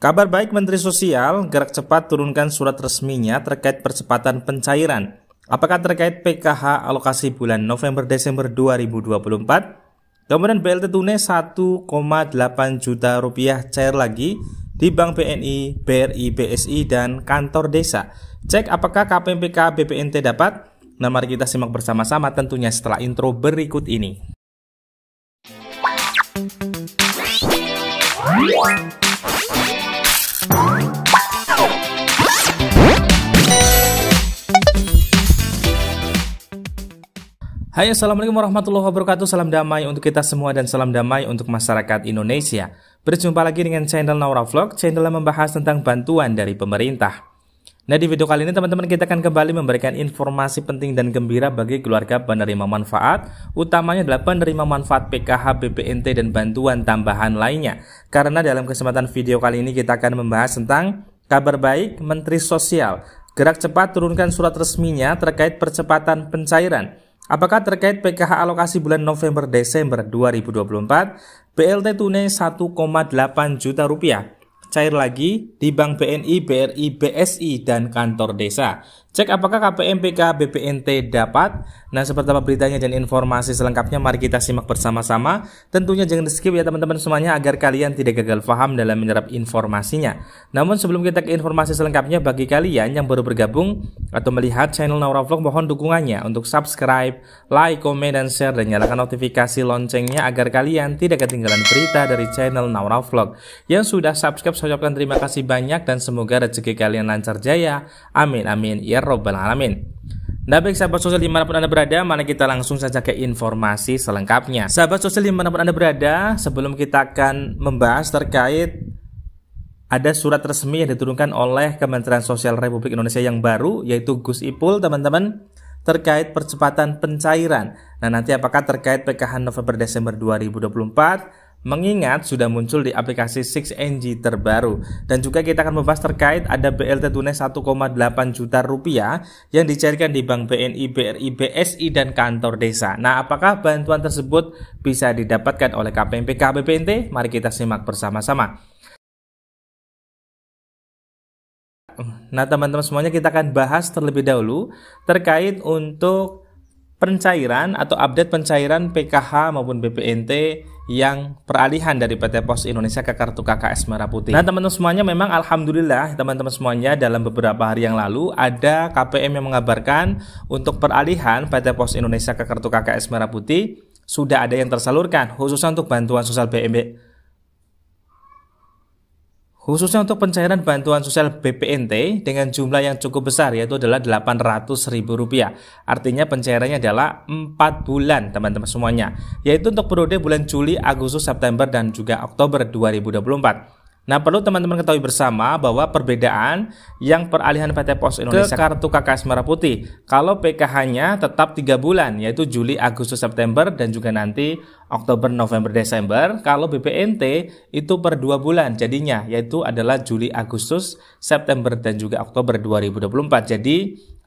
Kabar baik Menteri Sosial, Gerak Cepat turunkan surat resminya terkait percepatan pencairan. Apakah terkait PKH alokasi bulan November-Desember 2024? Kemudian BLT Tunai 1,8 juta rupiah cair lagi di Bank BNI, BRI, BSI, dan kantor desa. Cek apakah KPMPK BPNT dapat? Nah mari kita simak bersama-sama tentunya setelah intro berikut ini. Hai assalamualaikum warahmatullahi wabarakatuh Salam damai untuk kita semua dan salam damai untuk masyarakat Indonesia Berjumpa lagi dengan channel Naura Vlog Channel yang membahas tentang bantuan dari pemerintah Nah di video kali ini teman-teman kita akan kembali memberikan informasi penting dan gembira bagi keluarga penerima manfaat Utamanya adalah penerima manfaat PKH, BPNT, dan bantuan tambahan lainnya Karena dalam kesempatan video kali ini kita akan membahas tentang Kabar baik Menteri Sosial Gerak cepat turunkan surat resminya terkait percepatan pencairan Apakah terkait PKH alokasi bulan November-Desember 2024 BLT tunai 1,8 juta rupiah cair lagi di Bank BNI, BRI, BSI, dan kantor desa. Cek apakah KPM KPMPK BPNT dapat? Nah, seperti apa beritanya dan informasi selengkapnya mari kita simak bersama-sama. Tentunya jangan di skip ya teman-teman semuanya agar kalian tidak gagal paham dalam menyerap informasinya. Namun sebelum kita ke informasi selengkapnya bagi kalian yang baru bergabung atau melihat channel Naura Vlog mohon dukungannya untuk subscribe, like, komen, dan share dan nyalakan notifikasi loncengnya agar kalian tidak ketinggalan berita dari channel Naura Vlog. Yang sudah subscribe saya ucapkan terima kasih banyak dan semoga rezeki kalian lancar jaya. Amin amin ya ya robbal alamin. Nah baik sahabat sosial dimanapun Anda berada, mana kita langsung saja ke informasi selengkapnya. Sahabat sosial dimanapun Anda berada, sebelum kita akan membahas terkait ada surat resmi yang diturunkan oleh Kementerian Sosial Republik Indonesia yang baru, yaitu Gus Ipul, teman-teman, terkait percepatan pencairan. Nah nanti apakah terkait PKH November Desember 2024, Mengingat sudah muncul di aplikasi 6NG terbaru dan juga kita akan membahas terkait ada BLT tunai 1,8 juta rupiah yang dicairkan di Bank BNI, BRI, BSI dan kantor desa. Nah, apakah bantuan tersebut bisa didapatkan oleh KPMP KBPNT? Mari kita simak bersama-sama. Nah, teman-teman semuanya kita akan bahas terlebih dahulu terkait untuk pencairan atau update pencairan PKH maupun BPNT yang peralihan dari PT Pos Indonesia ke kartu KKS Merah Putih. Nah teman-teman semuanya memang alhamdulillah teman-teman semuanya dalam beberapa hari yang lalu ada KPM yang mengabarkan untuk peralihan PT Pos Indonesia ke kartu KKS Merah Putih sudah ada yang tersalurkan khususnya untuk bantuan sosial BMB khususnya untuk pencairan bantuan sosial BPNT dengan jumlah yang cukup besar yaitu adalah Rp800.000. Artinya pencairannya adalah 4 bulan teman-teman semuanya, yaitu untuk periode bulan Juli, Agustus, September dan juga Oktober 2024. Nah, perlu teman-teman ketahui bersama bahwa perbedaan yang peralihan PT Pos Indonesia ke kartu KKS Merah Putih, kalau PKH-nya tetap 3 bulan, yaitu Juli, Agustus, September, dan juga nanti Oktober, November, Desember, kalau BPNT itu per dua bulan jadinya, yaitu adalah Juli, Agustus, September, dan juga Oktober 2024. Jadi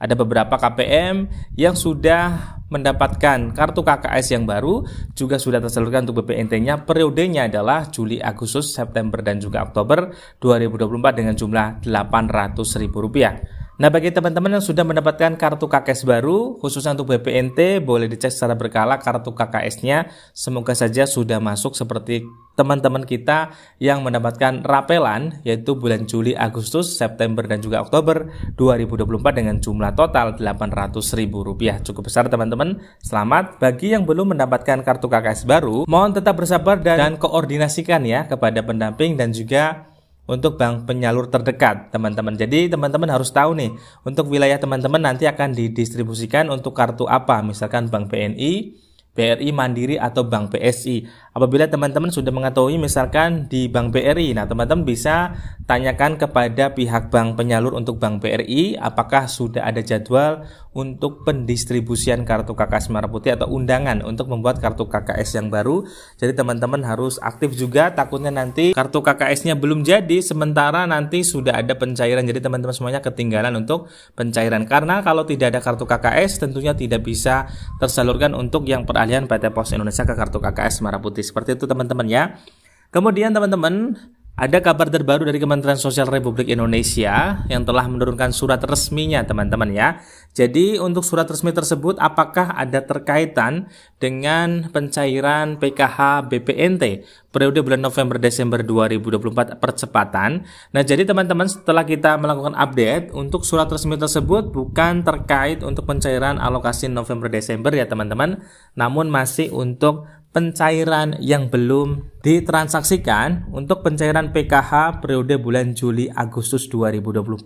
ada beberapa KPM yang sudah mendapatkan kartu KKS yang baru juga sudah tersalurkan untuk BPNT-nya periodenya adalah Juli, Agustus, September dan juga Oktober 2024 dengan jumlah Rp800.000. Nah, bagi teman-teman yang sudah mendapatkan kartu KKS baru, khususnya untuk BPNT, boleh dicek secara berkala kartu KKS-nya. Semoga saja sudah masuk seperti teman-teman kita yang mendapatkan rapelan, yaitu bulan Juli, Agustus, September, dan juga Oktober 2024 dengan jumlah total Rp800.000. Cukup besar, teman-teman. Selamat. Bagi yang belum mendapatkan kartu KKS baru, mohon tetap bersabar dan, dan koordinasikan ya kepada pendamping dan juga untuk bank penyalur terdekat, teman-teman. Jadi, teman-teman harus tahu nih, untuk wilayah teman-teman nanti akan didistribusikan untuk kartu apa, misalkan Bank BNI, BRI Mandiri atau Bank BSI. Apabila teman-teman sudah mengetahui misalkan di Bank BRI, nah teman-teman bisa tanyakan kepada pihak bank penyalur untuk Bank BRI apakah sudah ada jadwal untuk pendistribusian kartu KKS Merah Putih atau undangan untuk membuat kartu KKS yang baru. Jadi teman-teman harus aktif juga takutnya nanti kartu KKS-nya belum jadi sementara nanti sudah ada pencairan. Jadi teman-teman semuanya ketinggalan untuk pencairan karena kalau tidak ada kartu KKS tentunya tidak bisa tersalurkan untuk yang per kalian PT Pos Indonesia ke kartu KKS Merah Putih. Seperti itu teman-teman ya. Kemudian teman-teman ada kabar terbaru dari Kementerian Sosial Republik Indonesia yang telah menurunkan surat resminya, teman-teman ya. Jadi untuk surat resmi tersebut apakah ada terkaitan dengan pencairan PKH BPNT periode bulan November Desember 2024 percepatan? Nah, jadi teman-teman setelah kita melakukan update untuk surat resmi tersebut bukan terkait untuk pencairan alokasi November Desember ya, teman-teman, namun masih untuk pencairan yang belum ditransaksikan untuk pencairan PKH periode bulan Juli Agustus 2024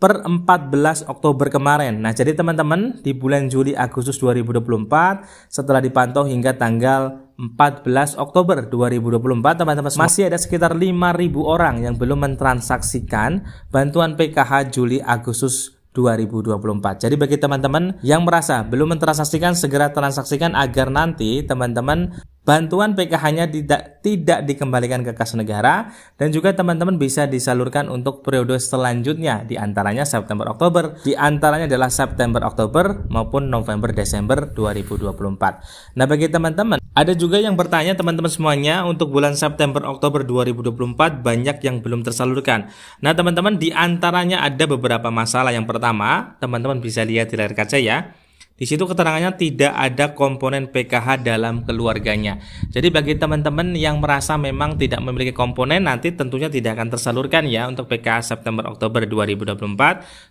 per 14 Oktober kemarin. Nah, jadi teman-teman di bulan Juli Agustus 2024 setelah dipantau hingga tanggal 14 Oktober 2024 teman-teman masih ada sekitar 5.000 orang yang belum mentransaksikan bantuan PKH Juli Agustus 2024. Jadi bagi teman-teman yang merasa belum mentransaksikan segera transaksikan agar nanti teman-teman Bantuan PKH-nya tidak tidak dikembalikan ke kas negara dan juga teman-teman bisa disalurkan untuk periode selanjutnya di antaranya September Oktober, di antaranya adalah September Oktober maupun November Desember 2024. Nah, bagi teman-teman ada juga yang bertanya teman-teman semuanya untuk bulan September Oktober 2024 banyak yang belum tersalurkan. Nah teman-teman di antaranya ada beberapa masalah. Yang pertama teman-teman bisa lihat di layar kaca ya. Di situ keterangannya tidak ada komponen PKH dalam keluarganya. Jadi bagi teman-teman yang merasa memang tidak memiliki komponen nanti tentunya tidak akan tersalurkan ya untuk PKH September Oktober 2024.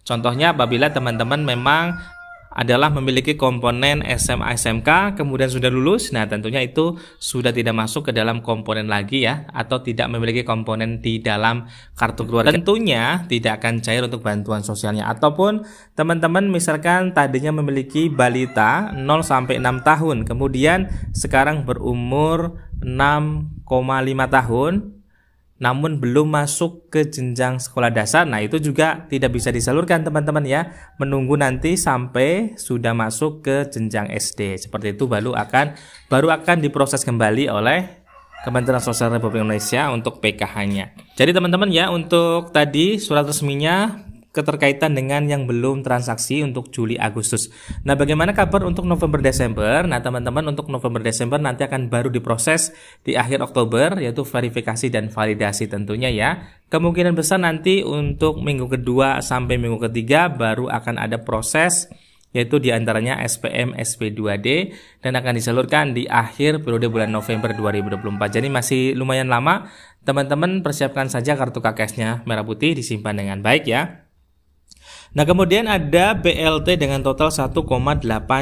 Contohnya apabila teman-teman memang adalah memiliki komponen SMA SMK kemudian sudah lulus. Nah, tentunya itu sudah tidak masuk ke dalam komponen lagi ya atau tidak memiliki komponen di dalam kartu keluarga. Tentunya tidak akan cair untuk bantuan sosialnya ataupun teman-teman misalkan tadinya memiliki balita 0 sampai 6 tahun kemudian sekarang berumur 6,5 tahun namun belum masuk ke jenjang sekolah dasar. Nah, itu juga tidak bisa disalurkan, teman-teman ya. Menunggu nanti sampai sudah masuk ke jenjang SD. Seperti itu baru akan baru akan diproses kembali oleh Kementerian Sosial Republik Indonesia untuk PKH-nya. Jadi teman-teman ya, untuk tadi surat resminya keterkaitan dengan yang belum transaksi untuk Juli Agustus. Nah, bagaimana kabar untuk November Desember? Nah, teman-teman untuk November Desember nanti akan baru diproses di akhir Oktober yaitu verifikasi dan validasi tentunya ya. Kemungkinan besar nanti untuk minggu kedua sampai minggu ketiga baru akan ada proses yaitu diantaranya SPM SP2D dan akan disalurkan di akhir periode bulan November 2024. Jadi masih lumayan lama. Teman-teman persiapkan saja kartu kks merah putih disimpan dengan baik ya. Nah kemudian ada BLT dengan total 1,8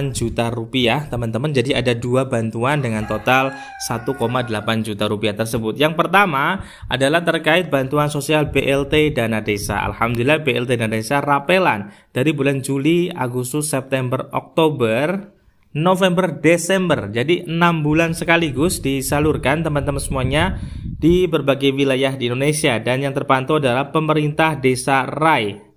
juta rupiah teman-teman Jadi ada dua bantuan dengan total 1,8 juta rupiah tersebut Yang pertama adalah terkait bantuan sosial BLT Dana Desa Alhamdulillah BLT Dana Desa rapelan dari bulan Juli, Agustus, September, Oktober November, Desember. Jadi 6 bulan sekaligus disalurkan teman-teman semuanya di berbagai wilayah di Indonesia dan yang terpantau adalah pemerintah desa Rai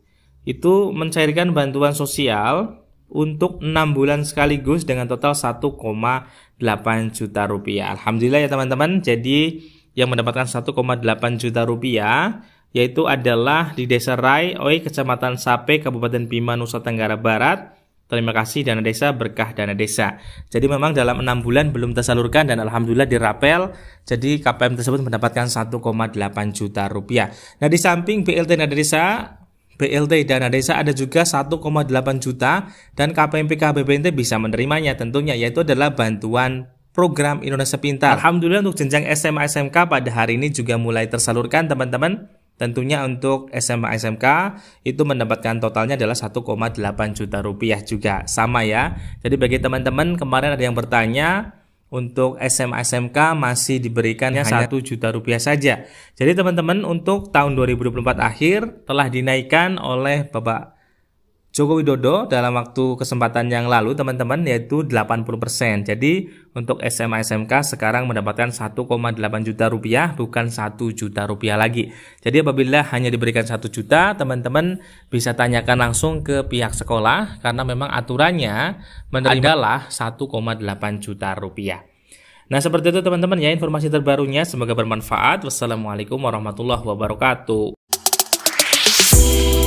itu mencairkan bantuan sosial untuk 6 bulan sekaligus dengan total 1,8 juta rupiah. Alhamdulillah ya teman-teman. Jadi yang mendapatkan 1,8 juta rupiah yaitu adalah di Desa Rai, Oi, Kecamatan Sape, Kabupaten Bima, Nusa Tenggara Barat. Terima kasih Dana Desa, berkah Dana Desa. Jadi memang dalam enam bulan belum tersalurkan dan Alhamdulillah dirapel. Jadi KPM tersebut mendapatkan 1,8 juta rupiah. Nah di samping BLT Dana Desa, BLT dana desa ada juga 1,8 juta dan KPMPK BPNT bisa menerimanya tentunya yaitu adalah bantuan program Indonesia Pintar. Alhamdulillah untuk jenjang SMA SMK pada hari ini juga mulai tersalurkan teman-teman. Tentunya untuk SMA SMK itu mendapatkan totalnya adalah 1,8 juta rupiah juga sama ya. Jadi bagi teman-teman kemarin ada yang bertanya untuk SMA SMK masih diberikannya ya, satu juta rupiah saja. Jadi teman-teman untuk tahun 2024 akhir telah dinaikkan oleh Bapak Joko Widodo dalam waktu kesempatan yang lalu teman-teman yaitu 80%. Jadi untuk SMA SMK sekarang mendapatkan 1,8 juta rupiah bukan 1 juta rupiah lagi. Jadi apabila hanya diberikan 1 juta teman-teman bisa tanyakan langsung ke pihak sekolah karena memang aturannya menerimalah adalah 1,8 juta rupiah. Nah seperti itu teman-teman ya informasi terbarunya semoga bermanfaat. Wassalamualaikum warahmatullahi wabarakatuh.